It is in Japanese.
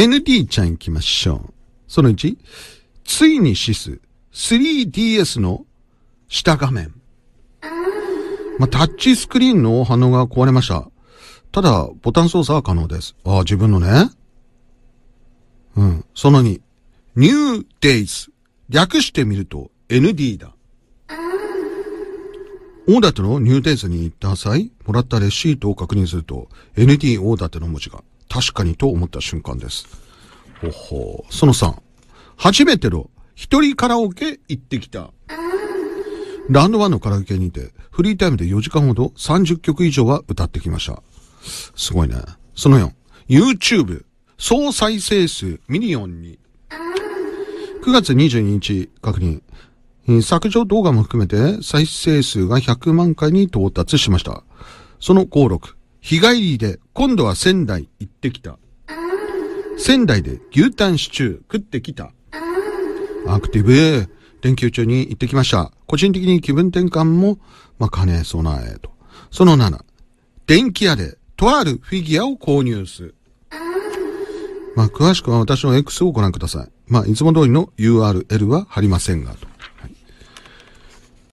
ND ちゃん行きましょう。その1、ついにシス、3DS の下画面。まあ、タッチスクリーンの反応が壊れました。ただ、ボタン操作は可能です。ああ、自分のね。うん。その2、New Days。略してみると ND だ。大立のニューデイズに行った際、もらったレシートを確認すると、ND 大立の文字が。確かにと思った瞬間です。ほほう。その3、初めての一人カラオケ行ってきた。ランドワンのカラオケにて、フリータイムで4時間ほど30曲以上は歌ってきました。すごいね。その4、YouTube、総再生数ミニオンに。9月22日、確認。削除動画も含めて再生数が100万回に到達しました。その5、6、日帰りで今度は仙台行ってきた。仙台で牛タンシチュー食ってきた。アクティブ、連休中に行ってきました。個人的に気分転換も、まあ、兼ね備えと。その7、電気屋でとあるフィギュアを購入する。まあ、詳しくは私の X をご覧ください。まあ、いつも通りの URL は貼りませんが、と。